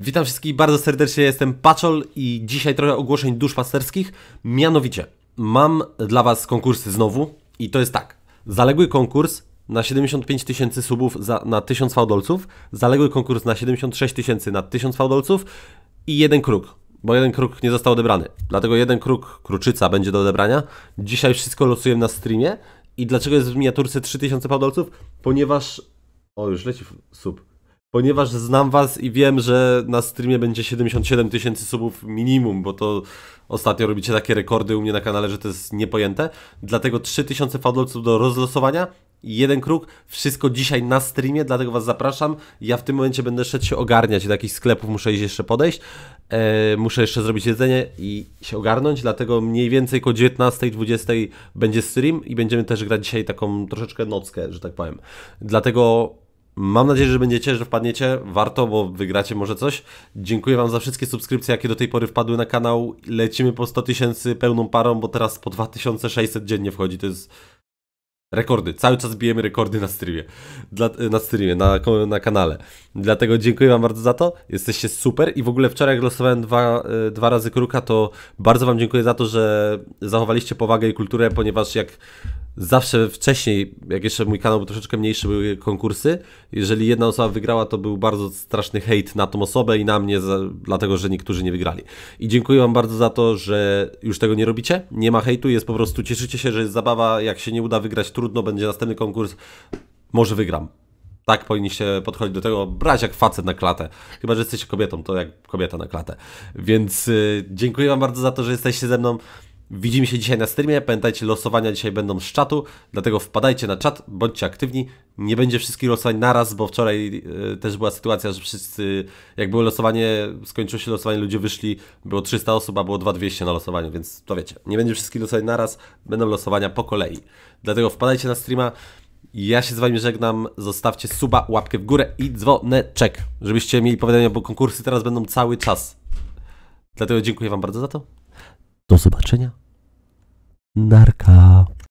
Witam wszystkich bardzo serdecznie, jestem Paczol i dzisiaj trochę ogłoszeń duszpasterskich. Mianowicie, mam dla Was konkursy znowu i to jest tak. Zaległy konkurs na 75 tysięcy subów za, na 1000 fałdolców, zaległy konkurs na 76 tysięcy na 1000 fałdolców i jeden kruk, bo jeden kruk nie został odebrany. Dlatego jeden kruk, kruczyca będzie do odebrania. Dzisiaj wszystko losuję na streamie. I dlaczego jest w miniaturce 3000 fałdolców? Ponieważ... O, już leci sub ponieważ znam was i wiem, że na streamie będzie 77 tysięcy subów minimum, bo to ostatnio robicie takie rekordy u mnie na kanale, że to jest niepojęte. Dlatego 3000 fadlowców do rozlosowania, jeden kruk, wszystko dzisiaj na streamie, dlatego was zapraszam. Ja w tym momencie będę szedł się ogarniać, do jakichś sklepów muszę iść jeszcze podejść, e, muszę jeszcze zrobić jedzenie i się ogarnąć, dlatego mniej więcej około 19-20 będzie stream i będziemy też grać dzisiaj taką troszeczkę nockę, że tak powiem. Dlatego Mam nadzieję, że będziecie, że wpadniecie. Warto, bo wygracie może coś. Dziękuję Wam za wszystkie subskrypcje, jakie do tej pory wpadły na kanał. Lecimy po 100 tysięcy pełną parą, bo teraz po 2600 dziennie wchodzi. To jest rekordy. Cały czas bijemy rekordy na streamie. Dla, na streamie, na, na kanale. Dlatego dziękuję Wam bardzo za to. Jesteście super. I w ogóle wczoraj, jak losowałem dwa, e, dwa razy kruka, to bardzo Wam dziękuję za to, że zachowaliście powagę i kulturę, ponieważ jak zawsze wcześniej, jak jeszcze mój kanał był troszeczkę mniejszy, były konkursy. Jeżeli jedna osoba wygrała, to był bardzo straszny hejt na tą osobę i na mnie, za, dlatego że niektórzy nie wygrali. I dziękuję Wam bardzo za to, że już tego nie robicie. Nie ma hejtu, jest po prostu, cieszycie się, że jest zabawa. Jak się nie uda wygrać, trudno, będzie następny konkurs. Może wygram. Tak powinniście podchodzić do tego, brać jak facet na klatę. Chyba, że jesteście kobietą, to jak kobieta na klatę. Więc y, dziękuję Wam bardzo za to, że jesteście ze mną. Widzimy się dzisiaj na streamie. Pamiętajcie, losowania dzisiaj będą z czatu, dlatego wpadajcie na czat, bądźcie aktywni. Nie będzie wszystkich losowań naraz, bo wczoraj y, też była sytuacja, że wszyscy, jak było losowanie, skończyło się losowanie, ludzie wyszli, było 300 osób, a było 2200 na losowaniu, więc to wiecie, nie będzie wszystkich losowań naraz, będą losowania po kolei. Dlatego wpadajcie na streama. Ja się z Wami żegnam, zostawcie suba, łapkę w górę i dzwoneczek, żebyście mieli powiadomienia, bo konkursy teraz będą cały czas. Dlatego dziękuję Wam bardzo za to. Do zobaczenia. Narka.